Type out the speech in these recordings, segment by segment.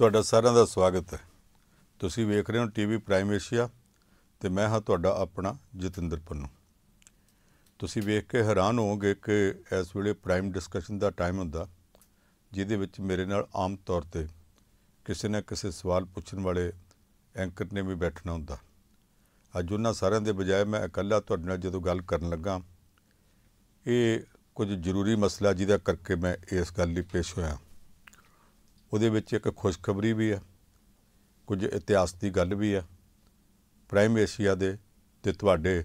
ਤੁਹਾਡਾ ਸਾਰਿਆਂ ਦਾ ਸਵਾਗਤ ਹੈ ਤੁਸੀਂ ਵੇਖ ਰਹੇ ਹੋ ਟੀਵੀ ਪ੍ਰਾਈਮ ਏਸ਼ੀਆ ਤੇ ਮੈਂ ਹਾਂ ਤੁਹਾਡਾ ਆਪਣਾ ਜਤਿੰਦਰ ਪੰਨੂ ਤੁਸੀਂ ਵੇਖ ਕੇ ਹੈਰਾਨ ਹੋਵੋਗੇ ਕਿ ਇਸ ਵੇਲੇ ਪ੍ਰਾਈਮ ਡਿਸਕਸ਼ਨ ਦਾ ਟਾਈਮ ਹੁੰਦਾ ਜਿਹਦੇ ਵਿੱਚ ਮੇਰੇ ਨਾਲ ਆਮ ਤੌਰ ਤੇ ਕਿਸੇ ਨਾ ਕਿਸੇ ਸਵਾਲ ਪੁੱਛਣ ਵਾਲੇ ਐਂਕਰ ਨੇ ਵੀ ਬੈਠਣਾ ਹੁੰਦਾ ਅੱਜ ਉਹਨਾਂ ਸਾਰਿਆਂ ਦੇ ਬਜਾਏ ਮੈਂ ਇਕੱਲਾ ਤੁਹਾਡੇ ਨਾਲ ਜਦੋਂ ਗੱਲ ਕਰਨ ਲੱਗਾ ਇਹ ਕੁਝ ਜ਼ਰੂਰੀ ਮਸਲਾ ਜਿਹਦਾ ਕਰਕੇ ਮੈਂ ਇਸ ਗੱਲ ਲਈ ਪੇਸ਼ ਹੋਇਆ ਉਹਦੇ ਵਿੱਚ ਇੱਕ ਖੁਸ਼ਖਬਰੀ ਵੀ ਹੈ ਕੁਝ ਇਤਿਹਾਸ ਦੀ ਗੱਲ ਵੀ ਹੈ ਪ੍ਰਾਈਮ ਏਸ਼ੀਆ ਦੇ ਤੇ ਤੁਹਾਡੇ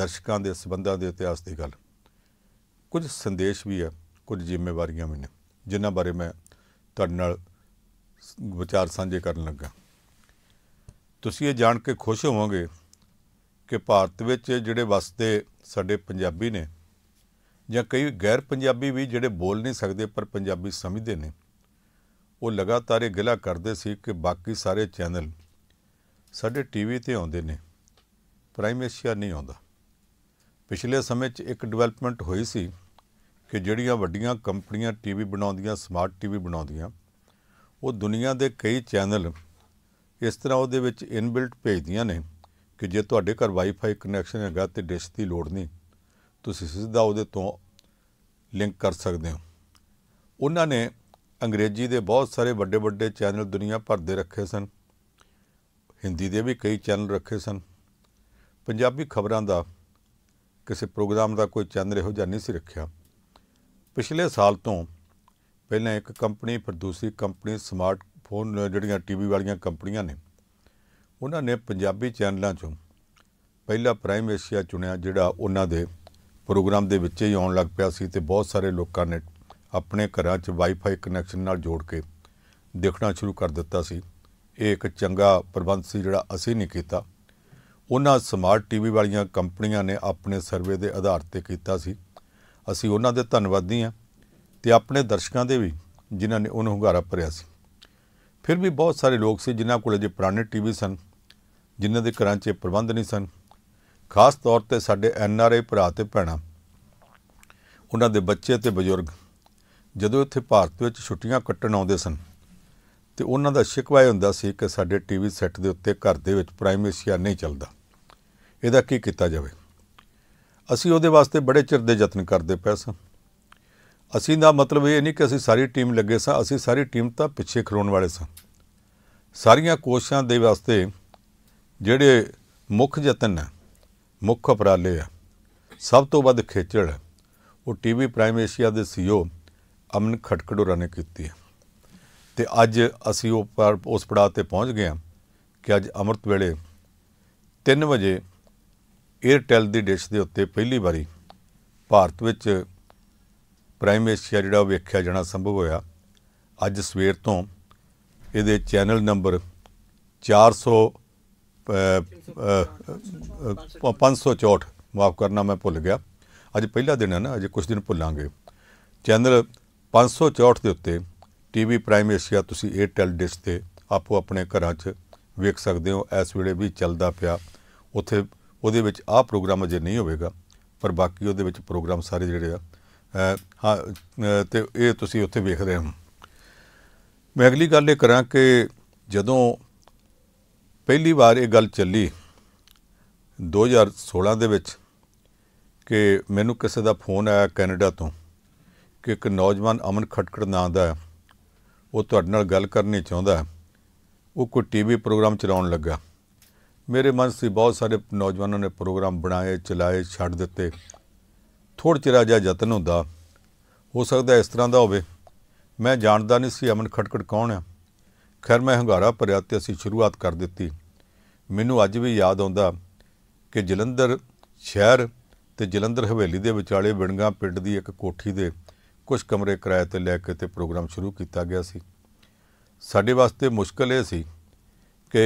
ਦਰਸ਼ਕਾਂ ਦੇ ਸਬੰਧਾਂ ਦੇ ਇਤਿਹਾਸ ਦੀ ਗੱਲ ਕੁਝ ਸੰਦੇਸ਼ ਵੀ ਹੈ ਕੁਝ ਜ਼ਿੰਮੇਵਾਰੀਆਂ ਵੀ ਨੇ ਜਿਨ੍ਹਾਂ ਬਾਰੇ ਮੈਂ ਤੁਹਾਡੇ ਨਾਲ ਵਿਚਾਰ ਸਾਂਝੇ ਕਰਨ ਲੱਗਾ ਤੁਸੀਂ ਇਹ ਜਾਣ ਕੇ ਖੁਸ਼ ਹੋਵੋਗੇ ਕਿ ਭਾਰਤ ਵਿੱਚ ਜਿਹੜੇ ਵਸਦੇ ਸਾਡੇ ਪੰਜਾਬੀ ਨੇ ਜਾਂ ਕਈ ਗੈਰ ਪੰਜਾਬੀ ਵੀ ਜਿਹੜੇ ਬੋਲ ਨਹੀਂ ਸਕਦੇ ਪਰ ਪੰਜਾਬੀ ਸਮਝਦੇ ਨੇ ਉਹ ਲਗਾਤਾਰ ਇਹ ਗਿਲਾ ਕਰਦੇ ਸੀ ਕਿ ਬਾਕੀ ਸਾਰੇ ਚੈਨਲ ਸਾਡੇ ਟੀਵੀ ਤੇ ਆਉਂਦੇ ਨੇ ਪ੍ਰਾਈਮ ਏਸ਼ੀਆ ਨਹੀਂ ਆਉਂਦਾ ਪਿਛਲੇ ਸਮੇਂ 'ਚ ਇੱਕ ਡਿਵੈਲਪਮੈਂਟ ਹੋਈ ਸੀ ਕਿ ਜਿਹੜੀਆਂ ਵੱਡੀਆਂ ਕੰਪਨੀਆਂ ਟੀਵੀ ਬਣਾਉਂਦੀਆਂ ਸਮਾਰਟ ਟੀਵੀ ਬਣਾਉਂਦੀਆਂ ਉਹ ਦੁਨੀਆ ਦੇ ਕਈ ਚੈਨਲ ਇਸ ਤਰ੍ਹਾਂ ਉਹਦੇ ਵਿੱਚ ਇਨਬਿਲਟ ਭੇਜਦੀਆਂ ਨੇ ਕਿ ਜੇ ਤੁਹਾਡੇ ਘਰ ਵਾਈਫਾਈ ਕਨੈਕਸ਼ਨ ਹੈਗਾ ਤੇ ਡਿਸ਼ ਦੀ ਲੋੜ ਨਹੀਂ ਤੁਸੀਂ ਸਿੱਧਾ ਉਹਦੇ ਤੋਂ ਲਿੰਕ ਕਰ ਸਕਦੇ ਹੋ ਉਹਨਾਂ ਨੇ ਅੰਗਰੇਜ਼ੀ ਦੇ ਬਹੁਤ ਸਾਰੇ ਵੱਡੇ ਵੱਡੇ ਚੈਨਲ ਦੁਨੀਆ ਭਰ ਦੇ ਰੱਖੇ ਸਨ ਹਿੰਦੀ ਦੇ ਵੀ ਕਈ ਚੈਨਲ ਰੱਖੇ ਸਨ ਪੰਜਾਬੀ ਖਬਰਾਂ ਦਾ ਕਿਸੇ ਪ੍ਰੋਗਰਾਮ ਦਾ ਕੋਈ ਚੈਨਲ ਇਹੋ ਜਿਹਾ ਨਹੀਂ ਸੀ ਰੱਖਿਆ ਪਿਛਲੇ ਸਾਲ ਤੋਂ ਪਹਿਲਾਂ ਇੱਕ ਕੰਪਨੀ ਫਿਰ ਦੂਸਰੀ ਕੰਪਨੀ ਸਮਾਰਟਫੋਨ ਜਿਹੜੀਆਂ ਟੀਵੀ ਵਾਲੀਆਂ ਕੰਪਨੀਆਂ ਨੇ ਉਹਨਾਂ ਨੇ ਪੰਜਾਬੀ ਚੈਨਲਾਂ ਚੋਂ ਪਹਿਲਾ ਪ੍ਰਾਈਮ ਏਸ਼ੀਆ ਚੁਣਿਆ ਜਿਹੜਾ ਉਹਨਾਂ ਦੇ ਪ੍ਰੋਗਰਾਮ ਦੇ ਵਿੱਚ ਹੀ ਆਉਣ ਲੱਗ ਪਿਆ ਸੀ ਤੇ ਬਹੁਤ ਸਾਰੇ ਲੋਕਾਂ ਨੇ ਆਪਣੇ ਘਰਾਂ 'ਚ ਵਾਈਫਾਈ ਕਨੈਕਸ਼ਨ ਨਾਲ ਜੋੜ ਕੇ ਦੇਖਣਾ ਸ਼ੁਰੂ ਕਰ ਦਿੱਤਾ ਸੀ ਇਹ ਇੱਕ ਚੰਗਾ ਪ੍ਰਬੰਧ ਸੀ ਜਿਹੜਾ ਅਸੀਂ ਨਹੀਂ ਕੀਤਾ ਉਹਨਾਂ ਸਮਾਰਟ ਟੀਵੀ ਵਾਲੀਆਂ ਕੰਪਨੀਆਂ ਨੇ ਆਪਣੇ ਸਰਵੇ ਦੇ ਆਧਾਰ ਤੇ ਕੀਤਾ ਸੀ ਅਸੀਂ ਉਹਨਾਂ ਦੇ ਧੰਨਵਾਦੀ ਹਾਂ ਤੇ ਆਪਣੇ ਦਰਸ਼ਕਾਂ ਦੇ ਵੀ ਜਿਨ੍ਹਾਂ ਨੇ ਉਹਨੂੰ ਹੁੰਗਾਰਾ ਭਰਿਆ ਸੀ ਫਿਰ ਵੀ ਬਹੁਤ ਸਾਰੇ ਲੋਕ ਸੀ ਜਿਨ੍ਹਾਂ ਕੋਲ ਅਜੇ ਪੁਰਾਣੇ ਟੀਵੀ ਸਨ ਜਿਨ੍ਹਾਂ ਦੇ ਘਰਾਂ 'ਚ ਪ੍ਰਬੰਧ ਨਹੀਂ ਸਨ ਖਾਸ ਤੌਰ ਤੇ ਸਾਡੇ ਐਨਆਰਏ ਭਰਾ ਤੇ ਭੈਣਾਂ ਉਹਨਾਂ ਦੇ ਬੱਚੇ ਤੇ ਬਜ਼ੁਰਗ ਜਦੋਂ ਇੱਥੇ ਭਾਰਤ ਵਿੱਚ ਛੁੱਟੀਆਂ ਕੱਟਣ ਆਉਂਦੇ ਸਨ ਤੇ ਉਹਨਾਂ ਦਾ ਸ਼ਿਕਵਾ ਇਹ ਹੁੰਦਾ ਸੀ ਕਿ ਸਾਡੇ ਟੀਵੀ ਸੈੱਟ ਦੇ ਉੱਤੇ ਘਰ ਦੇ ਵਿੱਚ ਪ੍ਰਾਈਮ ਏਸ਼ੀਆ ਨਹੀਂ ਚੱਲਦਾ ਇਹਦਾ ਕੀ ਕੀਤਾ ਜਾਵੇ ਅਸੀਂ ਉਹਦੇ ਵਾਸਤੇ ਬੜੇ ਚਿਰ ਦੇ ਯਤਨ ਕਰਦੇ ਪਏ ਸਾਂ ਅਸੀਂ ਦਾ ਮਤਲਬ ਇਹ ਨਹੀਂ ਕਿ ਅਸੀਂ ਸਾਰੀ ਟੀਮ ਲੱਗੇ ਸਾਂ ਅਸੀਂ ਸਾਰੀ ਟੀਮ ਤਾਂ ਪਿੱਛੇ ਖਰੋਣ ਵਾਲੇ ਸਾਂ ਸਾਰੀਆਂ ਕੋਸ਼ਿਸ਼ਾਂ ਦੇ ਵਾਸਤੇ ਜਿਹੜੇ ਮੁੱਖ ਯਤਨ ਹੈ ਮੁੱਖ ਉਪਰਾਲੇ ਆ ਸਭ ਤੋਂ ਵੱਧ ਖੇਚਲ ਉਹ ਟੀਵੀ ਪ੍ਰਾਈਮ ਏਸ਼ੀਆ ਦੇ ਸੀਓ ਅਮਨ ਖਟਕੜੋਰਾ ਨੇ ਕੀਤੀ ਹੈ ਤੇ ਅੱਜ ਅਸੀਂ ਉਹ ਪਰ ਉਸ ਪੜਾਅ ਤੇ ਪਹੁੰਚ ਗਏ ਹਾਂ ਕਿ ਅੱਜ ਅਮਰਤ ਵੇਲੇ 3 ਵਜੇ 에ਅਰਟੈਲ ਦੀ ਡਿਸ਼ ਦੇ ਉੱਤੇ ਪਹਿਲੀ ਵਾਰੀ ਭਾਰਤ ਵਿੱਚ ਪ੍ਰਾਈਮ ਏਸ਼ੀਆ ਜਿਹੜਾ ਵੇਖਿਆ ਜਾਣਾ ਸੰਭਵ ਹੋਇਆ ਅੱਜ ਸਵੇਰ ਤੋਂ ਇਹਦੇ ਚੈਨਲ ਨੰਬਰ 400 564 ਮਾਫ ਕਰਨਾ ਮੈਂ ਭੁੱਲ ਗਿਆ ਅੱਜ ਪਹਿਲਾ ਦਿਨ ਹੈ ਨਾ ਅਜੇ ਕੁਝ ਦਿਨ ਭੁੱਲਾਂਗੇ ਚੈਨਲ 564 ਦੇ ਉੱਤੇ ਟੀਵੀ ਪ੍ਰਾਈਮ ਏਸ਼ੀਆ ਤੁਸੀਂ 에ਅਰਟੈਲ ਡਿਸ਼ ਤੇ ਆਪੋ ਆਪਣੇ ਘਰਾਂ 'ਚ ਵੇਖ ਸਕਦੇ ਹੋ ਇਸ ਵੇਲੇ ਵੀ ਚੱਲਦਾ ਪਿਆ ਉੱਥੇ ਉਹਦੇ ਵਿੱਚ ਆਹ ਪ੍ਰੋਗਰਾਮ ਅਜੇ ਨਹੀਂ ਹੋਵੇਗਾ ਪਰ ਬਾਕੀ ਉਹਦੇ ਵਿੱਚ ਪ੍ਰੋਗਰਾਮ ਸਾਰੇ ਜਿਹੜੇ ਆ ਹਾਂ ਤੇ ਇਹ ਤੁਸੀਂ ਉੱਥੇ ਵੇਖ ਰਹੇ ਹੋ ਮੈਂ ਅਗਲੀ ਗੱਲ ਇਹ ਕਰਾਂ ਕਿ ਜਦੋਂ ਪਹਿਲੀ ਵਾਰ ਇਹ ਗੱਲ ਚੱਲੀ 2016 ਦੇ ਵਿੱਚ ਕਿ ਮੈਨੂੰ ਕਿਸੇ ਦਾ ਫੋਨ ਆਇਆ ਕੈਨੇਡਾ ਤੋਂ ਕਿ ਇੱਕ ਨੌਜਵਾਨ ਅਮਨ ਖਟਕੜ ਨਾਂ ਦਾ ਉਹ ਤੁਹਾਡੇ ਨਾਲ ਗੱਲ ਕਰਨੀ ਚਾਹੁੰਦਾ ਉਹ ਕੋਈ ਟੀਵੀ ਪ੍ਰੋਗਰਾਮ ਚਲਾਉਣ ਲੱਗਾ ਮੇਰੇ ਮਨ ਸੀ ਬਹੁਤ ਸਾਰੇ ਨੌਜਵਾਨਾਂ ਨੇ ਪ੍ਰੋਗਰਾਮ ਬਣਾਏ ਚਲਾਏ ਛੱਡ ਦਿੱਤੇ ਥੋੜਾ ਚਿਰ ਜਿਹਾ ਯਤਨ ਹੁੰਦਾ ਹੋ ਸਕਦਾ ਇਸ ਤਰ੍ਹਾਂ ਦਾ ਹੋਵੇ ਮੈਂ ਜਾਣਦਾ ਨਹੀਂ ਸੀ ਅਮਨ ਖਟਕੜ ਕੌਣ ਹੈ ਖੈਰ ਮੈਂ ਹੰਗਾਰਾ ਭਰਿਆ ਤੇ ਅਸੀਂ ਸ਼ੁਰੂਆਤ ਕਰ ਦਿੱਤੀ ਮੈਨੂੰ ਅੱਜ ਵੀ ਯਾਦ ਆਉਂਦਾ ਕਿ ਜਲੰਧਰ ਸ਼ਹਿਰ ਤੇ ਜਲੰਧਰ ਹਵੇਲੀ ਦੇ ਵਿਚਾਲੇ ਬਿਣਗਾ ਪਿੰਡ ਦੀ ਇੱਕ ਕੋਠੀ ਦੇ ਕੁਝ ਕਮਰੇ ਕਿਰਾਏ ਤੇ ਲੈ ਕੇ ਤੇ ਪ੍ਰੋਗਰਾਮ ਸ਼ੁਰੂ ਕੀਤਾ ਗਿਆ ਸੀ ਸਾਡੇ ਵਾਸਤੇ ਮੁਸ਼ਕਲ ਇਹ ਸੀ ਕਿ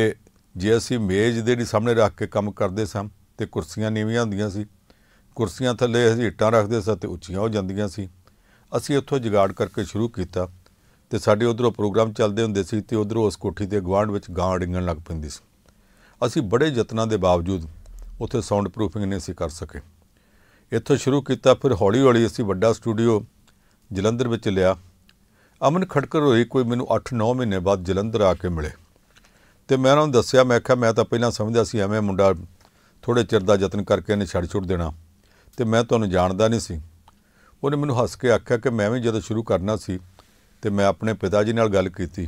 ਜੇ ਅਸੀਂ ਮੇਜ਼ ਦੇ ਦੀ ਸਾਹਮਣੇ ਰੱਖ ਕੇ ਕੰਮ ਕਰਦੇ ਸਾਂ ਤੇ ਕੁਰਸੀਆਂ ਨੀਵੀਆਂ ਹੁੰਦੀਆਂ ਸੀ ਕੁਰਸੀਆਂ ਥੱਲੇ ਅਸੀਂ ਇੱਟਾਂ ਰੱਖਦੇ ਸਾਂ ਤੇ ਉੱਚੀਆਂ ਹੋ ਜਾਂਦੀਆਂ ਸੀ ਅਸੀਂ ਉੱਥੋਂ ਜਿਗਾੜ ਕਰਕੇ ਸ਼ੁਰੂ ਕੀਤਾ ਤੇ ਸਾਡੇ ਉਧਰੋਂ ਪ੍ਰੋਗਰਾਮ ਚੱਲਦੇ ਹੁੰਦੇ ਸੀ ਤੇ ਉਧਰੋਂ ਉਸ ਕੋਠੀ ਦੇ ਗਵਾਂਢ ਵਿੱਚ ਗਾਂ ਡਿੰਗਣ ਲੱਗ ਪੈਂਦੀ ਸੀ ਅਸੀਂ ਬੜੇ ਯਤਨਾਂ ਦੇ ਬਾਵਜੂਦ ਉੱਥੇ ਸਾਊਂਡ ਪ੍ਰੂਫਿੰਗ ਨਹੀਂ ਸੀ ਕਰ ਸਕੇ ਇੱਥੋਂ ਸ਼ੁਰੂ ਕੀਤਾ ਫਿਰ ਹੌਲੀ ਹੌਲੀ ਅਸੀਂ ਵੱਡਾ ਸਟੂਡੀਓ ਜਲੰਧਰ ਵਿੱਚ ਲਿਆ ਅਮਨ ਖੜਕਰ ਹੋਈ ਕੋਈ ਮੈਨੂੰ 8-9 ਮਹੀਨੇ ਬਾਅਦ ਜਲੰਧਰ ਆ ਕੇ ਮਿਲੇ ਤੇ ਮੈਂ ਉਹਨਾਂ ਨੂੰ ਦੱਸਿਆ ਮੈਂ ਕਿਹਾ ਮੈਂ ਤਾਂ ਪਹਿਲਾਂ ਸਮਝਦਾ ਸੀ ਐਵੇਂ ਮੁੰਡਾ ਥੋੜੇ ਚਿਰ ਦਾ ਯਤਨ ਕਰਕੇ ਇਹਨੇ ਛੱਡ ਛੁੱਟ ਦੇਣਾ ਤੇ ਮੈਂ ਤੁਹਾਨੂੰ ਜਾਣਦਾ ਨਹੀਂ ਸੀ ਉਹਨੇ ਮੈਨੂੰ ਹੱਸ ਕੇ ਆਖਿਆ ਕਿ ਮੈਂ ਵੀ ਜਦੋਂ ਸ਼ੁਰੂ ਕਰਨਾ ਸੀ ਤੇ ਮੈਂ ਆਪਣੇ ਪਿਤਾ ਜੀ ਨਾਲ ਗੱਲ ਕੀਤੀ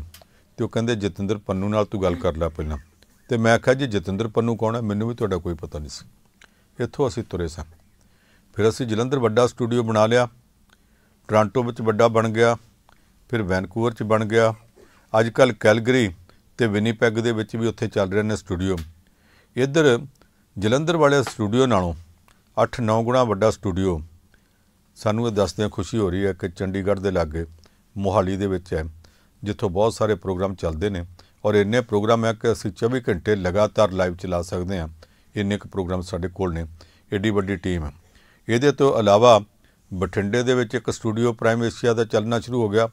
ਤੇ ਉਹ ਕਹਿੰਦੇ ਜਤਿੰਦਰ ਪੰਨੂ ਨਾਲ ਤੂੰ ਗੱਲ ਕਰ ਲੈ ਪਹਿਲਾਂ ਤੇ ਮੈਂ ਆਖਿਆ ਜੀ ਜਤਿੰਦਰ ਪੰਨੂ ਕੌਣ ਹੈ ਮੈਨੂੰ ਵੀ ਤੁਹਾਡਾ ਕੋਈ ਪਤਾ ਨਹੀਂ ਸੀ ਇੱਥੋਂ ਅਸੀਂ ਤੁਰੇ ਸਾਂ ਫਿਰ ਅਸੀਂ ਜਲੰਧਰ ਵੱਡਾ ਸਟੂਡੀਓ ਬਣਾ ਲਿਆ ਟੋਰਾਂਟੋ ਵਿੱਚ ਵੱਡਾ ਬਣ ਗਿਆ ਫਿਰ ਵੈਨਕੂਵਰ 'ਚ ਬਣ ਗਿਆ ਅੱਜ ਕੱਲ ਕੈਲਗਰੀ ਤੇ ਵਿਨੀਪੈਗ ਦੇ ਵਿੱਚ ਵੀ ਉੱਥੇ ਚੱਲ ਰਹੇ ਨੇ ਸਟੂਡੀਓ ਇੱਧਰ ਜਲੰਧਰ ਵਾਲੇ ਸਟੂਡੀਓ ਨਾਲੋਂ 8-9 ਗੁਣਾ ਵੱਡਾ ਸਟੂਡੀਓ ਸਾਨੂੰ ਇਹ ਦੱਸਦਿਆਂ ਖੁਸ਼ੀ ਹੋ ਰਹੀ ਹੈ ਕਿ ਚੰਡੀਗੜ੍ਹ ਦੇ ਲਾਗੇ ਮੋਹਾਲੀ ਦੇ ਵਿੱਚ ਹੈ ਜਿੱਥੋਂ ਬਹੁਤ ਸਾਰੇ ਪ੍ਰੋਗਰਾਮ ਚੱਲਦੇ ਨੇ ਔਰ ਇੰਨੇ ਪ੍ਰੋਗਰਾਮ ਹੈ ਕਿ ਅਸੀਂ 24 ਘੰਟੇ ਲਗਾਤਾਰ ਲਾਈਵ ਚਲਾ ਸਕਦੇ ਹਾਂ ਇੰਨੇ ਕੁ ਪ੍ਰੋਗਰਾਮ ਸਾਡੇ ਕੋਲ ਨੇ ਏਡੀ ਵੱਡੀ ਟੀਮ ਹੈ ਇਹਦੇ ਤੋਂ ਇਲਾਵਾ ਬਠਿੰਡੇ ਦੇ ਵਿੱਚ ਇੱਕ ਸਟੂਡੀਓ ਪ੍ਰਾਈਮ ਏਸ਼ੀਆ ਦਾ ਚੱਲਣਾ ਸ਼ੁਰੂ ਹੋ ਗਿਆ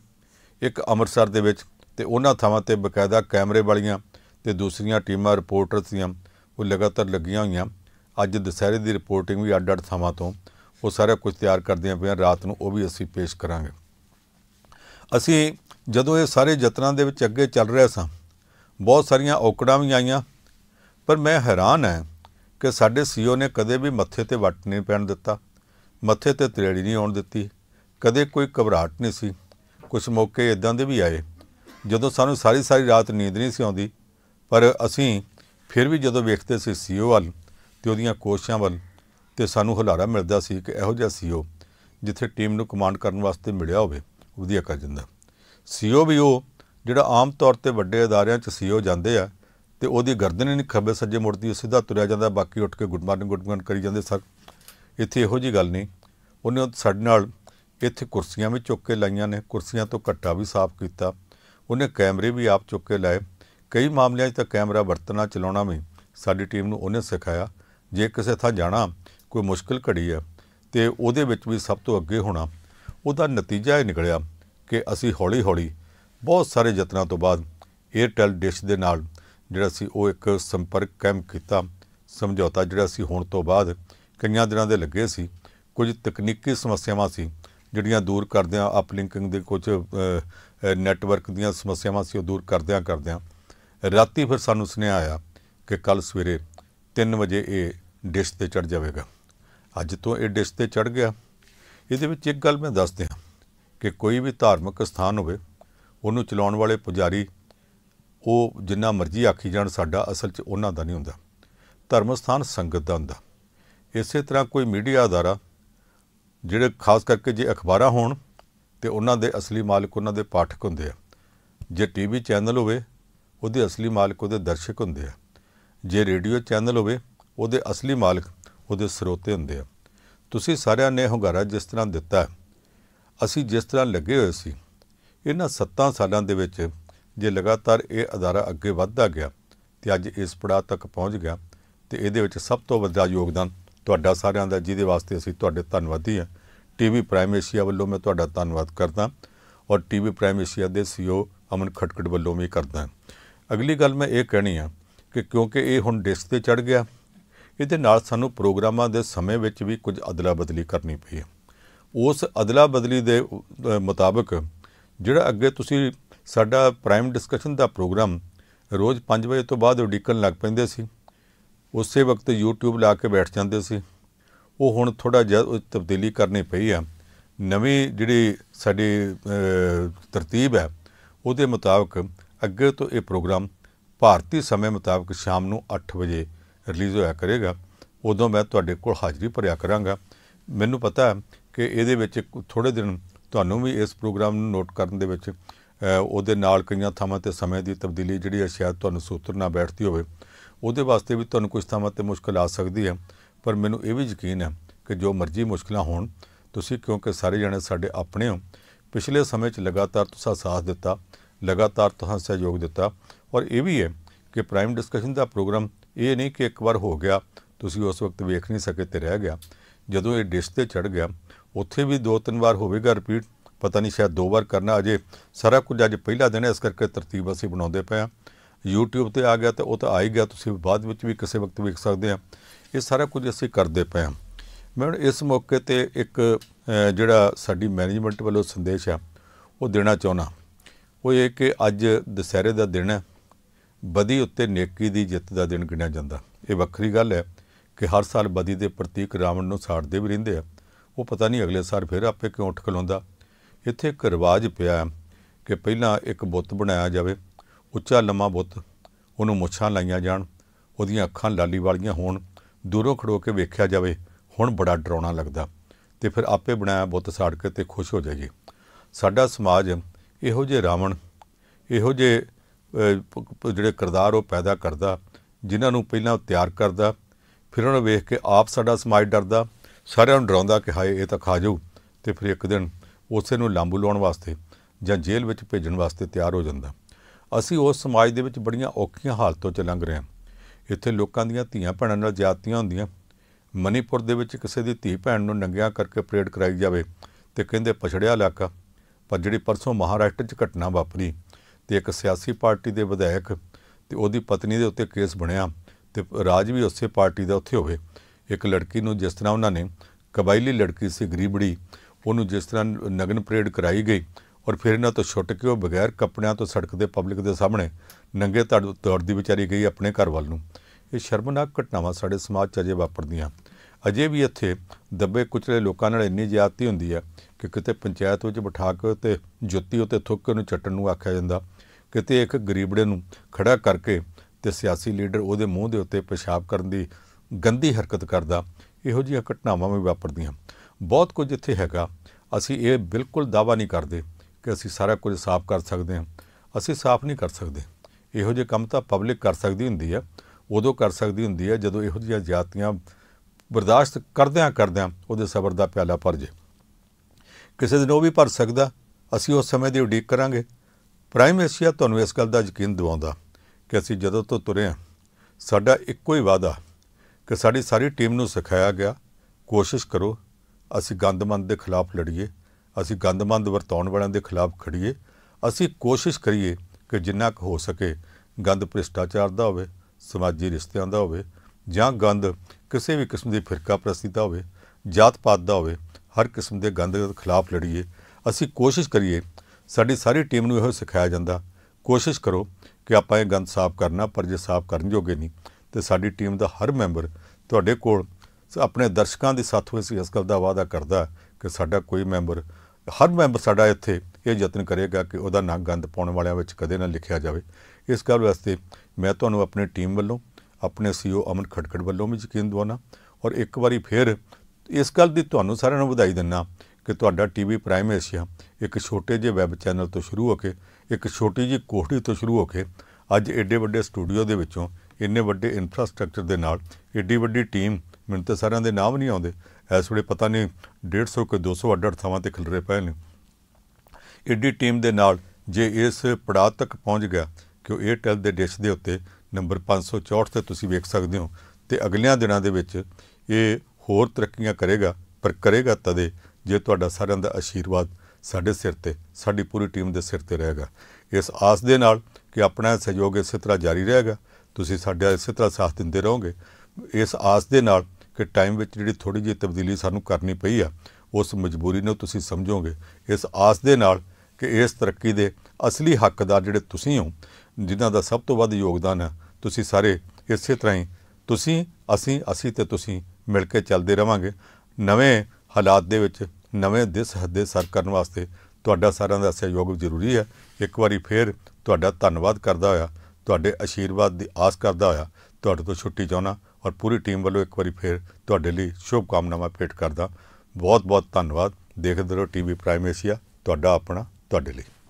ਇੱਕ ਅੰਮ੍ਰਿਤਸਰ ਦੇ ਵਿੱਚ ਤੇ ਉਹਨਾਂ ਥਾਵਾਂ ਤੇ ਬਕਾਇਦਾ ਕੈਮਰੇ ਵਾਲੀਆਂ ਤੇ ਦੂਸਰੀਆਂ ਟੀਮਾਂ ਰਿਪੋਰਟਰਸ ਦੀਆਂ ਉਹ ਲਗਾਤਾਰ ਲੱਗੀਆਂ ਹੋਈਆਂ ਅੱਜ ਦੁਸਹਿਰੇ ਦੀ ਰਿਪੋਰਟਿੰਗ ਵੀ ਅੱਡ-ਅੱਡ ਥਾਵਾਂ ਤੋਂ ਉਹ ਸਾਰਾ ਕੁਝ ਤਿਆਰ ਕਰਦੀਆਂ ਪਈਆਂ ਰਾਤ ਨੂੰ ਉਹ ਵੀ ਅਸੀਂ ਪੇਸ਼ ਕਰਾਂਗੇ ਅਸੀਂ ਜਦੋਂ ਇਹ ਸਾਰੇ ਯਤਨਾਂ ਦੇ ਵਿੱਚ ਅੱਗੇ ਚੱਲ ਰਹੇ ਸਾਂ ਬਹੁਤ ਸਾਰੀਆਂ ਔਕੜਾਂ ਵੀ ਆਈਆਂ ਪਰ ਮੈਂ ਹੈਰਾਨ ਹਾਂ ਕਿ ਸਾਡੇ ਸੀਓ ਨੇ ਕਦੇ ਵੀ ਮੱਥੇ ਤੇ ਵੱਟ ਨਹੀਂ ਪੈਣ ਦਿੱਤਾ ਮੱਥੇ ਤੇ ਤਰੇੜੀ ਨਹੀਂ ਆਉਣ ਦਿੱਤੀ ਕਦੇ ਕੋਈ ਘਬਰਾਹਟ ਨਹੀਂ ਸੀ ਕੁਝ ਮੌਕੇ ਇਦਾਂ ਦੇ ਵੀ ਆਏ ਜਦੋਂ ਸਾਨੂੰ ਸਾਰੀ ਸਾਰੀ ਰਾਤ ਨੀਂਦ ਨਹੀਂ ਸੀ ਆਉਂਦੀ ਪਰ ਅਸੀਂ ਫਿਰ ਵੀ ਜਦੋਂ ਵੇਖਦੇ ਸੀ ਸੀਓ ਵੱਲ ਤੇ ਉਹਦੀਆਂ ਕੋਸ਼ਿਸ਼ਾਂ ਵੱਲ ਤੇ ਸਾਨੂੰ ਹੁਲਾਰਾ ਮਿਲਦਾ ਸੀ ਕਿ ਇਹੋ ਜਿਹਾ ਸੀਓ ਜਿੱਥੇ ਟੀਮ ਨੂੰ ਕਮਾਂਡ ਕਰਨ ਵਾਸਤੇ ਮਿਲਿਆ ਹੋਵੇ ਵਧੀਆ ਕਰ ਜਾਂਦਾ ਸੀਓ ਵੀ ਉਹ ਜਿਹੜਾ ਆਮ ਤੌਰ ਤੇ ਵੱਡੇ ਅਦਾਰਿਆਂ 'ਚ ਸੀਓ ਜਾਂਦੇ ਆ ਤੇ ਉਹਦੀ ਗਰਦਨ ਹੀ ਨਹੀਂ ਖੱਬੇ ਸੱਜੇ ਮੁੜਦੀ ਉਹ ਸਿੱਧਾ ਤੁਰਿਆ ਜਾਂਦਾ ਬਾਕੀ ਉੱਠ ਕੇ ਗੁੱਡ ਮਾਰਨਿੰਗ ਗੁੱਡ ਮਾਰਨਿੰਗ ਕਰੀ ਜਾਂਦੇ ਸਰ ਇੱਥੇ ਇਹੋ ਜੀ ਗੱਲ ਨਹੀਂ ਉਹਨੇ ਸਾਡੇ ਨਾਲ ਇੱਥੇ ਕੁਰਸੀਆਂ ਵੀ ਚੁੱਕ ਕੇ ਲਾਈਆਂ ਨੇ ਕੁਰਸੀਆਂ ਤੋਂ ਘੱਟਾ ਵੀ ਸਾਫ਼ ਕੀਤਾ ਉਹਨੇ ਕੈਮਰੇ ਵੀ ਆਪ ਚੁੱਕ ਕੇ ਲਾਏ ਕਈ ਮਾਮਲਿਆਂ 'ਚ ਤਾਂ ਕੈਮਰਾ ਵਰਤਣਾ ਚਲਾਉਣਾ ਵੀ ਸਾਡੀ ਟੀਮ ਨੂੰ ਉਹਨੇ ਸਿਖਾਇਆ ਜੇ ਕਿਸੇ ਥਾਂ ਜਾਣਾ ਕੋਈ ਮੁਸ਼ਕਲ ਘੜੀ ਹੈ ਤੇ ਉਹਦੇ ਵਿੱਚ ਵੀ ਸਭ ਤੋਂ ਅੱਗੇ ਹੋਣਾ ਉਹਦਾ ਨਤੀਜਾ ਇਹ ਨਿਕਲਿਆ ਕਿ ਅਸੀਂ ਹੌਲੀ-ਹੌਲੀ ਬਹੁਤ ਸਾਰੇ ਯਤਨਾਂ ਤੋਂ ਬਾਅਦ 에ਅਰਟੈਲ ਡਿਸ਼ ਦੇ ਨਾਲ ਜਿਹੜਾ ਸੀ ਉਹ ਇੱਕ ਸੰਪਰਕ ਕੈਂਪ ਕੀਤਾ ਸਮਝੌਤਾ ਜਿਹੜਾ ਸੀ ਹੋਣ ਤੋਂ ਬਾਅਦ ਕਈਆਂ ਦਿਨਾਂ ਦੇ ਲੱਗੇ ਸੀ ਕੁਝ ਤਕਨੀਕੀ ਸਮੱਸਿਆਵਾਂ ਸੀ ਜਿਹੜੀਆਂ ਦੂਰ ਕਰਦਿਆਂ ਅਪਲਿੰਕਿੰਗ ਦੇ ਕੁਝ ਨੈਟਵਰਕ ਦੀਆਂ ਸਮੱਸਿਆਵਾਂ ਸੀ ਉਹ ਦੂਰ ਕਰਦਿਆਂ ਕਰਦਿਆਂ ਰਾਤੀ ਫਿਰ ਸਾਨੂੰ ਸੁਨੇਹਾ ਆਇਆ ਕਿ ਕੱਲ ਸਵੇਰੇ 3 ਵਜੇ ਇਹ ਡਿਸ਼ ਤੇ ਚੜ ਜਾਵੇਗਾ ਅੱਜ ਤੋਂ ਇਹ ਡਿਸ਼ ਤੇ ਚੜ ਗਿਆ ਇਹਦੇ ਵਿੱਚ ਇੱਕ ਗੱਲ ਮੈਂ ਦੱਸ ਦਿਆਂ ਕਿ ਕੋਈ ਵੀ ਧਾਰਮਿਕ ਸਥਾਨ ਹੋਵੇ ਉਹਨੂੰ ਚਲਾਉਣ ਵਾਲੇ ਪੁਜਾਰੀ ਉਹ ਜਿੰਨਾ ਮਰਜ਼ੀ ਆਖੀ ਜਾਣ ਸਾਡਾ ਅਸਲ 'ਚ ਉਹਨਾਂ ਦਾ ਨਹੀਂ ਹੁੰਦਾ ਧਰਮ ਸਥਾਨ ਸੰਗਤ ਦਾ ਹੁੰਦਾ ਇਸੇ ਤਰ੍ਹਾਂ ਕੋਈ ਮੀਡੀਆ ਅਦਾਰਾ ਜਿਹੜੇ ਖਾਸ ਕਰਕੇ ਜੇ ਅਖਬਾਰਾਂ ਹੋਣ ਤੇ ਉਹਨਾਂ ਦੇ ਅਸਲੀ ਮਾਲਕ ਉਹਨਾਂ ਦੇ ਪਾਠਕ ਹੁੰਦੇ ਆ ਜੇ ਟੀਵੀ ਚੈਨਲ ਹੋਵੇ ਉਹਦੇ ਅਸਲੀ ਮਾਲਕ ਉਹਦੇ ਦਰਸ਼ਕ ਹੁੰਦੇ ਆ ਜੇ ਰੇਡੀਓ ਚੈਨਲ ਹੋਵੇ ਉਹਦੇ ਅਸਲੀ ਮਾਲਕ ਉਹਦੇ ਸਰੋਤੇ ਹੁੰਦੇ ਆ ਤੁਸੀਂ ਸਾਰਿਆਂ ਨੇ ਹੰਗਾਰਾ ਜਿਸ ਤਰ੍ਹਾਂ ਦਿੱਤਾ ਅਸੀਂ ਜਿਸ ਤਰ੍ਹਾਂ ਲੱਗੇ ਹੋਏ ਸੀ ਇਹਨਾਂ 7 ਸਾਲਾਂ ਦੇ ਵਿੱਚ ਜੇ ਲਗਾਤਾਰ ਇਹ ਅਦਾਰਾ ਅੱਗੇ ਵਧਦਾ ਗਿਆ ਤੇ ਅੱਜ ਇਸ ਪੜਾਅ ਤੱਕ ਪਹੁੰਚ ਗਿਆ ਤੇ ਇਹਦੇ ਵਿੱਚ ਸਭ ਤੋਂ ਵੱਡਾ ਯੋਗਦਾਨ ਤੁਹਾਡਾ ਸਾਰਿਆਂ ਦਾ ਜਿਹਦੇ ਵਾਸਤੇ ਅਸੀਂ ਤੁਹਾਡੇ ਧੰਨਵਾਦੀ ਹਾਂ ਟੀਵੀ ਪ੍ਰਾਈਮ ਏਸ਼ੀਆ ਵੱਲੋਂ ਮੈਂ ਤੁਹਾਡਾ ਧੰਨਵਾਦ ਕਰਦਾ ਔਰ ਟੀਵੀ ਪ੍ਰਾਈਮ ਏਸ਼ੀਆ ਦੇ ਸੀਓ e ਅਮਨ ਖਟਕੜ ਵੱਲੋਂ ਵੀ ਕਰਦਾ ਅਗਲੀ ਗੱਲ ਮੈਂ ਇਹ ਕਹਿਣੀ ਆ ਕਿ ਕਿਉਂਕਿ ਇਹ ਹੁਣ ਡਿਸਕ ਤੇ ਚੜ ਗਿਆ ਇਹਦੇ ਨਾਲ ਸਾਨੂੰ ਪ੍ਰੋਗਰਾਮਾਂ ਦੇ ਸਮੇਂ ਵਿੱਚ ਵੀ ਕੁਝ ਅਦਲਾ ਬਦਲੀ ਕਰਨੀ ਪਈ ਹੈ ਉਸ ਅਦਲਾ ਬਦਲੀ ਦੇ ਮੁਤਾਬਕ ਜਿਹੜਾ ਅੱਗੇ ਤੁਸੀਂ ਸਾਡਾ ਪ੍ਰਾਈਮ ਡਿਸਕਸ਼ਨ ਦਾ ਪ੍ਰੋਗਰਾਮ ਰੋਜ਼ 5 ਵਜੇ ਤੋਂ ਬਾਅਦ ਉਡੀਕਣ ਲੱਗ ਪੈਂਦੇ ਸੀ ਉਸੇ ਵਕਤ YouTube ਲਾ ਕੇ ਬੈਠ ਜਾਂਦੇ ਸੀ ਉਹ ਹੁਣ ਥੋੜਾ ਜਿਹਾ ਤਬਦੀਲੀ ਕਰਨੀ ਪਈ ਆ ਨਵੀਂ ਜਿਹੜੀ ਸਾਡੀ ਤਰਤੀਬ ਹੈ ਉਹਦੇ ਮੁਤਾਬਕ ਅੱਗੇ ਤੋਂ ਇਹ ਪ੍ਰੋਗਰਾਮ ਭਾਰਤੀ ਸਮੇਂ ਮੁਤਾਬਕ ਸ਼ਾਮ ਨੂੰ 8 ਵਜੇ ਰਿਲੀਜ਼ ਹੋਇਆ ਕਰੇਗਾ ਉਦੋਂ ਮੈਂ ਤੁਹਾਡੇ ਕੋਲ ਹਾਜ਼ਰੀ ਭਰਿਆ ਕਰਾਂਗਾ ਮੈਨੂੰ ਪਤਾ ਹੈ ਕਿ ਇਹਦੇ ਵਿੱਚ ਥੋੜੇ ਦਿਨ ਤੁਹਾਨੂੰ ਵੀ ਇਸ ਪ੍ਰੋਗਰਾਮ ਨੂੰ ਨੋਟ ਕਰਨ ਦੇ ਵਿੱਚ ਉਹਦੇ ਨਾਲ ਕਈਆਂ ਥਾਵਾਂ ਤੇ ਸਮੇਂ ਦੀ ਤਬਦੀਲੀ ਜਿਹੜੀ ਹੈ ਸ਼ਾਇਦ ਤੁਹਾਨੂੰ ਸੂਤਰ ਨਾ ਬੈਠਦੀ ਹੋਵੇ ਉਹਦੇ ਵਾਸਤੇ ਵੀ ਤੁਹਾਨੂੰ ਕੁਝ ਥਾਵਾਂ ਤੇ ਮੁਸ਼ਕਲ ਆ ਸਕਦੀ ਹੈ ਪਰ ਮੈਨੂੰ ਇਹ ਵੀ ਯਕੀਨ ਹੈ ਕਿ ਜੋ ਮਰਜ਼ੀ ਮੁਸ਼ਕਲਾਂ ਹੋਣ ਤੁਸੀਂ ਕਿਉਂਕਿ ਸਾਰੇ ਜਣੇ ਸਾਡੇ ਆਪਣੇ ਹੋ ਪਿਛਲੇ ਸਮੇਂ 'ਚ ਲਗਾਤਾਰ ਤੁਸੀਂ ਸਾਥ ਦਿੱਤਾ ਲਗਾਤਾਰ ਤੁਸੀਂ ਸਹਿਯੋਗ ਦਿੱਤਾ ਔਰ ਇਹ ਵੀ ਹੈ ਕਿ ਪ੍ਰਾਈਮ ਡਿਸਕਸ਼ਨ ਦਾ ਪ੍ਰੋਗਰਾਮ ਇਹ ਨਹੀਂ ਕਿ ਇੱਕ ਵਾਰ ਹੋ ਗਿਆ ਤੁਸੀਂ ਉਸ ਵਕਤ ਵੇਖ ਨਹੀਂ ਸਕੇ ਤੇ ਰਹਿ ਗਿਆ ਜਦੋਂ ਇਹ ਡਿਸ਼ ਤੇ ਚੜ ਗਿਆ ਉੱਥੇ ਵੀ ਦੋ ਤਿੰਨ ਵਾਰ ਹੋਵੇਗਾ ਰਿਪੀਟ ਪਤਾ ਨਹੀਂ ਸ਼ਾਇਦ ਦੋ ਵਾਰ ਕਰਨਾ ਅਜੇ ਸਾਰਾ ਕੁਝ ਅੱਜ ਪਹਿਲਾ ਦਿਨ ਹੈ ਇਸ ਕਰਕੇ ਤਰਤੀਬ ਅਸੀਂ ਬਣਾਉਂਦੇ ਪਏ ਆ YouTube ਤੇ ਆ ਗਿਆ ਤੇ ਉਹ ਤਾਂ ਆ ਹੀ ਗਿਆ ਤੁਸੀਂ ਬਾਅਦ ਵਿੱਚ ਵੀ ਕਿਸੇ ਵਕਤ ਵੇਖ ਸਕਦੇ ਆ ਇਹ ਸਾਰਾ ਕੁਝ ਅਸੀਂ ਕਰਦੇ ਪਏ ਆ ਮੈਂ ਇਸ ਮੌਕੇ ਤੇ ਇੱਕ ਜਿਹੜਾ ਸਾਡੀ ਮੈਨੇਜਮੈਂਟ ਵੱਲੋਂ ਸੰਦੇਸ਼ ਆ ਉਹ ਦੇਣਾ ਚਾਹਣਾ ਉਹ ਇਹ ਕਿ ਅੱਜ ਦੁਸਹਿਰੇ ਦਾ ਦਿਨ ਹੈ ਬਦੀ ਉੱਤੇ ਨੇਕੀ ਦੀ ਜਿੱਤ ਦਾ ਦਿਨ ਗਿਣਿਆ ਜਾਂਦਾ ਇਹ ਵੱਖਰੀ ਗੱਲ ਹੈ ਕਿ ਹਰ ਸਾਲ ਬਦੀ ਦੇ ਪ੍ਰਤੀਕ ਰਾਵਣ ਨੂੰ ਸਾੜਦੇ ਵੀ ਰਹਿੰਦੇ ਆ ਉਹ ਪਤਾ ਨਹੀਂ ਅਗਲੇ ਸਾਲ ਫਿਰ ਆਪੇ ਕਿਉਂ ਉੱਠ ਖਲੋਂਦਾ ਇੱਥੇ ਇੱਕ ਰਿਵਾਜ ਪਿਆ ਕਿ ਪਹਿਲਾਂ ਇੱਕ ਬੁੱਤ ਬਣਾਇਆ ਜਾਵੇ ਉੱਚਾ ਲੰਮਾ ਬੁੱਤ ਉਹਨੂੰ ਮੁੱਛਾਂ ਲਾਈਆਂ ਜਾਣ ਉਹਦੀਆਂ ਅੱਖਾਂ ਲਾਲੀ ਵਾਲੀਆਂ ਹੋਣ ਦੂਰੋਂ ਖੜੋ ਕੇ ਵੇਖਿਆ ਜਾਵੇ ਹੁਣ ਬੜਾ ਡਰਾਉਣਾ ਲੱਗਦਾ ਤੇ ਫਿਰ ਆਪੇ ਬਣਾਇਆ ਬੁੱਤ ਸਾੜ ਕੇ ਤੇ ਖੁਸ਼ ਹੋ ਜਾਈਏ ਸਾਡਾ ਸਮਾਜ ਇਹੋ ਜਿਹੇ ਰਾਵਣ ਇਹੋ ਜਿਹੇ ਜਿਹੜੇ ਕਰਦਾਰ ਉਹ ਪੈਦਾ ਕਰਦਾ ਜਿਨ੍ਹਾਂ ਨੂੰ ਪਹਿਲਾਂ ਤਿਆਰ ਕਰਦਾ ਫਿਰ ਉਹਨਾਂ ਵੇਖ ਕੇ ਆਪ ਸਾਡਾ ਸਮਾਜ ਡਰਦਾ ਸਾਰਿਆਂ ਨੂੰ ਡਰਾਉਂਦਾ ਕਿ ਹਾਏ ਇਹ ਤਾਂ ਖਾ ਜਾਊ ਤੇ ਫਿਰ ਇੱਕ ਦਿਨ ਉਸੇ ਨੂੰ ਲਾਂਬੂ ਲਾਉਣ ਵਾਸਤੇ ਜਾਂ ਜੇਲ੍ਹ ਵਿੱਚ ਭੇਜਣ ਵਾਸਤੇ ਤਿਆਰ ਹੋ ਜਾਂਦਾ ਅਸੀਂ ਉਸ ਸਮਾਜ ਦੇ ਵਿੱਚ ਬੜੀਆਂ ਔਖੀਆਂ ਹਾਲਤਾਂ 'ਚ ਲੰਘ ਰਹੇ ਹਾਂ ਇੱਥੇ ਲੋਕਾਂ ਦੀਆਂ ਧੀਆਂ ਭੈਣਾਂ ਨਾਲ ਜਾਤੀਆਂ ਹੁੰਦੀਆਂ ਮਨੀਪੁਰ ਦੇ ਵਿੱਚ ਕਿਸੇ ਦੀ ਧੀ ਭੈਣ ਨੂੰ ਨੰਗਿਆਂ ਕਰਕੇ ਪਰੇਡ ਕਰਾਈ ਜਾਵੇ ਤੇ ਕਹਿੰਦੇ ਪਛੜਿਆ ਇਲਾਕਾ ਪਰ ਜਿਹੜੀ ਪਰਸੋਂ ਮਹਾਰਾਸ਼ਟਰ 'ਚ ਘਟਨਾ ਵਾਪਰੀ ਤੇ ਇੱਕ ਸਿਆਸੀ ਪਾਰਟੀ ਦੇ ਵਿਧਾਇਕ ਤੇ ਉਹਦੀ ਪਤਨੀ ਦੇ ਉੱਤੇ ਕੇਸ ਬਣਿਆ ਤੇ ਰਾਜ ਵੀ ਉਸੇ ਪਾਰਟੀ ਦਾ ਉੱਥੇ ਹੋਵੇ ਇੱਕ ਲੜਕੀ ਨੂੰ ਜਿਸ ਤਰ੍ਹਾਂ ਉਹਨਾਂ ਨੇ ਕਬਾਇਲੀ ਲੜਕੀ ਸੀ ਗਰੀਬੜੀ ਉਹਨੂੰ ਜਿਸ ਤਰ੍ਹਾਂ ਨਗਨ ਪਰੇਡ ਕਰਾਈ ਗਈ ਪਰ ਫਿਰ ਇਹਨਾਂ ਤੋਂ ਛੁੱਟ ਕੇ ਉਹ ਬਗੈਰ ਕੱਪੜਿਆਂ ਤੋਂ ਸੜਕ ਦੇ ਪਬਲਿਕ ਦੇ ਸਾਹਮਣੇ ਨੰਗੇ ਧੜ ਦੌੜਦੀ ਵਿਚਾਰੀ ਗਈ ਆਪਣੇ ਘਰ ਵੱਲ ਨੂੰ ਇਹ ਸ਼ਰਮਨਾਕ ਘਟਨਾਵਾਂ ਸਾਡੇ ਸਮਾਜ 'ਚ ਅਜੇ ਵਾਪਰਦੀਆਂ ਅਜੇ ਵੀ ਇੱਥੇ ਦੱਬੇ ਕੁਚਲੇ ਲੋਕਾਂ ਨਾਲ ਇੰਨੀ ਜ਼ਿਆਦਤੀ ਹੁੰਦੀ ਹੈ ਕਿ ਕਿਤੇ ਪੰਚਾਇਤ ਵਿੱਚ ਬਿਠਾ ਕੇ ਤੇ ਜੁੱਤੀ ਉੱਤੇ ਥੁੱਕ ਕੇ ਉਹਨੂੰ ਚੱਟਣ ਨੂੰ ਆਖਿਆ ਜਾਂਦਾ ਕਿਤੇ ਇੱਕ ਗਰੀਬੜੇ ਨੂੰ ਖੜਾ ਕਰਕੇ ਤੇ ਸਿਆਸੀ ਲੀਡਰ ਉਹਦੇ ਮੂੰਹ ਦੇ ਉੱਤੇ ਪਿਸ਼ਾਬ ਕਰਨ ਦੀ ਗੰਦੀ ਹਰਕਤ ਕਰਦਾ ਇਹੋ ਜਿਹੀਆਂ ਘਟਨਾਵਾਂ ਵੀ ਵਾਪਰਦੀਆਂ ਬਹੁਤ ਕੁਝ ਇੱਥੇ ਹੈਗਾ ਅਸੀਂ ਇਹ ਬਿਲਕੁਲ ਦਾਵਾ ਨਹੀਂ ਕਰਦੇ ਕਿ ਅਸੀਂ ਸਾਰਾ ਕੁਝ ਸਾਫ਼ ਕਰ ਸਕਦੇ ਹਾਂ ਅਸੀਂ ਸਾਫ਼ ਨਹੀਂ ਕਰ ਸਕਦੇ ਇਹੋ ਜਿਹੇ ਕੰਮ ਤਾਂ ਪਬਲਿਕ ਕਰ ਸਕਦੀ ਹੁੰਦੀ ਹੈ ਉਦੋਂ ਕਰ ਸਕਦੀ ਹੁੰਦੀ ਹੈ ਜਦੋਂ ਇਹੋ ਜਿਹੀਆਂ ਜਾਤੀਆਂ ਬਰਦਾਸ਼ਤ ਕਰਦਿਆਂ ਕਰਦਿਆਂ ਉਹਦੇ ਸਬਰ ਦਾ ਪਿਆਲਾ ਭਰ ਜੇ ਕਿਸੇ ਦਿਨ ਉਹ ਵੀ ਭਰ ਸਕਦਾ ਅਸੀਂ ਉਸ ਸਮੇਂ ਦੀ ਉਡੀਕ ਕਰਾਂਗੇ ਪ੍ਰਾਈਮ ਏਸ਼ੀਆ ਤੁਹਾਨੂੰ ਇਸ ਗੱਲ ਦਾ ਯਕੀਨ ਦਿਵਾਉਂਦਾ ਕਿ ਅਸੀਂ ਜਦੋਂ ਤੋਂ ਤੁਰੇ ਹਾਂ ਸਾਡਾ ਇੱਕੋ ਹੀ ਵਾਦਾ ਕਿ ਸਾਡੀ ਸਾਰੀ ਟੀਮ ਨੂੰ ਸਿਖਾਇਆ ਗਿਆ ਕੋਸ਼ਿਸ਼ ਕਰੋ ਅਸੀਂ ਗੰਦਮੰਦ ਦੇ ਖਿਲਾਫ ਲੜੀਏ ਅਸੀਂ ਗੰਦਮੰਦ ਵਰਤੌਣ ਵਾਲਿਆਂ ਦੇ ਖਿਲਾਫ ਖੜੀਏ ਅਸੀਂ ਕੋਸ਼ਿਸ਼ ਕਰੀਏ ਕਿ ਜਿੰਨਾ ਕੁ ਹੋ ਸਕੇ ਗੰਦ ਭ੍ਰਿਸ਼ਟਾਚਾਰ ਦਾ ਹੋਵੇ ਸਮਾਜੀ ਰਿਸ਼ਤਿਆਂ ਦਾ ਹੋਵੇ ਜਾਂ ਗੰਦ ਕਿਸੇ ਵੀ ਕਿਸਮ ਦੀ ਫਿਰਕਾ ਪ੍ਰਸਤੀ ਦਾ ਹੋਵੇ ਜਾਤ ਪਾਤ ਦਾ ਹੋਵੇ ਹਰ ਕਿਸਮ ਦੇ ਗੰਦ ਦੇ ਖਿਲਾਫ ਲੜੀਏ ਅਸੀਂ ਕੋਸ਼ਿਸ਼ ਕਰੀਏ ਸਾਡੀ ਸਾਰੀ ਟੀਮ ਨੂੰ ਇਹੋ ਸਿਖਾਇਆ ਜਾਂਦਾ ਕੋਸ਼ਿਸ਼ ਕਰੋ ਕਿ ਆਪਾਂ ਇਹ ਗੰਦ ਸਾਫ਼ ਕਰਨਾ ਪਰ ਜੇ ਸਾਫ਼ ਕਰਨ ਜੋਗੇ ਨਹੀਂ ਤੇ ਸਾਡੀ ਟੀਮ ਦਾ ਹਰ ਮੈਂਬਰ ਤੁਹਾਡੇ ਕੋਲ ਆਪਣੇ ਦਰਸ਼ਕਾਂ ਦੇ ਸਾਥੋਂ ਇਸ ਗੱਲ ਦਾ ਵਾਅਦਾ ਕਰਦਾ ਕਿ ਸਾਡਾ ਕੋਈ ਮੈਂਬਰ ਹਰ ਮੈਂਬਰ ਸਾਡਾ ਇੱਥੇ ਇਹ ਯਤਨ ਕਰੇਗਾ ਕਿ ਉਹਦਾ ਨਾਂ ਗੰਦ ਪਾਉਣ ਵਾਲਿਆਂ ਵਿੱਚ ਕਦੇ ਨਾ ਲਿਖਿਆ ਜਾਵੇ ਇਸ ਗੱਲ ਵਾਸਤੇ ਮੈਂ ਤੁਹਾਨੂੰ ਆਪਣੀ ਟੀਮ ਵੱਲੋਂ ਆਪਣੇ ਸੀਓ e ਅਮਨ ਖਟਖੜ ਵੱਲੋਂ ਵੀ ਯਕੀਨ ਦਵਾਉਣਾ ਔਰ ਇੱਕ ਵਾਰੀ ਫਿਰ ਇਸ ਗੱਲ ਦੀ ਤੁਹਾਨੂੰ ਸਾਰਿਆਂ ਨੂੰ ਵਧਾਈ ਦਿੰਨਾ ਕਿ ਤੁਹਾਡਾ ਟੀਵੀ ਪ੍ਰਾਈਮ ਏਸ਼ੀਆ ਇੱਕ ਛੋਟੇ ਜਿਹੇ ਵੈਬ ਚੈਨਲ ਤੋਂ ਸ਼ੁਰੂ ਹੋ ਕੇ ਇੱਕ ਛੋਟੀ ਜਿਹੀ ਕੋਠੜੀ ਤੋਂ ਸ਼ੁਰੂ ਹੋ ਕੇ ਅੱਜ ਏਡੇ ਵੱਡੇ ਸਟੂਡੀਓ ਦੇ ਵਿੱਚੋਂ ਇੰਨੇ ਵੱਡੇ ਇਨਫਰਾਸਟ੍ਰਕਚਰ ਦੇ ਨਾਲ ਏਡੀ ਵੱਡੀ ਟੀਮ ਮੈਨੂੰ ਤਾਂ ਸਾਰਿਆਂ ਦੇ ਨਾਮ ਨਹੀਂ ਆਉਂਦੇ ਇਸ ਵੇਲੇ ਪਤਾ ਨਹੀਂ 150 ਕਿ 200 ਅੱਡ-ਅੱਡ ਥਾਵਾਂ ਤੇ ਖਿਲਰੇ ਪਏ ਨੇ ਐਡੀ ਟੀਮ ਦੇ ਨਾਲ ਜੇ ਇਸ ਪੜਾਅ ਤੱਕ ਪਹੁੰਚ ਗਿਆ ਕਿ ਉਹ 에ਅਰਟੈਲ ਦੇ ਡਿਸ਼ ਦੇ ਉੱਤੇ ਨੰਬਰ 564 ਤੇ ਤੁਸੀਂ ਵੇਖ ਸਕਦੇ ਹੋ ਤੇ ਅਗਲਿਆਂ ਦਿਨਾਂ ਦੇ ਵਿੱਚ ਇਹ ਹੋਰ ਤਰੱਕੀਆਂ ਕਰੇਗਾ ਪਰ ਕਰੇਗਾ ਤਦੇ ਜੇ ਤੁਹਾਡਾ ਸਾਰਿਆਂ ਦਾ ਅਸ਼ੀਰਵਾਦ ਸਾਡੇ ਸਿਰ ਤੇ ਸਾਡੀ ਪੂਰੀ ਟੀਮ ਦੇ ਸਿਰ ਤੇ ਰਹੇਗਾ ਇਸ ਆਸ ਦੇ ਨਾਲ ਕਿ ਆਪਣਾ ਸਹਿਯੋਗ ਇਸੇ ਤਰ੍ਹਾਂ ਜਾਰੀ ਰਹੇਗਾ ਤੁਸੀਂ ਸਾਡੇ ਇਸੇ ਤਰ੍ਹਾਂ ਸਾਥ ਦਿੰਦੇ ਰਹੋਗੇ ਇਸ ਆਸ ਦੇ ਨਾਲ ਕਿ ਟਾਈਮ ਵਿੱਚ ਜਿਹੜੀ ਥੋੜੀ ਜਿਹੀ ਤਬਦੀਲੀ ਸਾਨੂੰ ਕਰਨੀ ਪਈ ਆ ਉਸ ਮਜਬੂਰੀ ਨੂੰ ਤੁਸੀਂ ਸਮਝੋਗੇ ਇਸ ਆਸ ਦੇ ਨਾਲ ਕਿ ਇਸ ਤਰੱਕੀ ਦੇ ਅਸਲੀ ਹੱਕਦਾਰ ਜਿਹੜੇ ਤੁਸੀਂ ਹੋ ਜਿਨ੍ਹਾਂ ਦਾ ਸਭ ਤੋਂ ਵੱਧ ਯੋਗਦਾਨ ਹੈ ਤੁਸੀਂ ਸਾਰੇ ਇਸੇ ਤਰ੍ਹਾਂ ਹੀ ਤੁਸੀਂ ਅਸੀਂ ਅਸੀਂ ਤੇ ਤੁਸੀਂ ਮਿਲ ਕੇ ਚੱਲਦੇ ਰਵਾਂਗੇ ਨਵੇਂ ਹਾਲਾਤ ਦੇ ਵਿੱਚ ਨਵੇਂ ਦਿਸ ਹੱਦੇ ਸਰ ਕਰਨ ਵਾਸਤੇ ਤੁਹਾਡਾ ਸਾਰਿਆਂ ਦਾ ਸਹਿਯੋਗ ਜ਼ਰੂਰੀ ਹੈ ਇੱਕ ਵਾਰੀ ਫੇਰ ਤੁਹਾਡਾ ਧੰਨਵਾਦ ਕਰਦਾ ਹੋਇਆ ਤੁਹਾਡੇ ਆਸ਼ੀਰਵਾਦ ਦੀ ਆਸ ਕਰਦਾ ਹੋਇਆ ਤੁਹਾਡੇ ਤੋਂ ਛੁੱਟੀ ਚਾਹਣਾ ਔਰ ਪੂਰੀ ਟੀਮ ਵੱਲੋਂ ਇੱਕ ਵਾਰੀ ਫੇਰ ਤੁਹਾਡੇ ਲਈ ਸ਼ੁਭ ਕਾਮਨਾਵਾਂ ਭੇਟ ਕਰਦਾ ਬਹੁਤ ਬਹੁਤ ਧੰਨਵਾਦ ਦੇਖਦੇ ਰਹੋ ਟੀਵੀ ਪ੍ਰਾਈਮ ਏਸ਼ੀਆ ਤੁਹਾਡਾ ਆਪਣਾ ਤੁਹਾਡੇ ਲਈ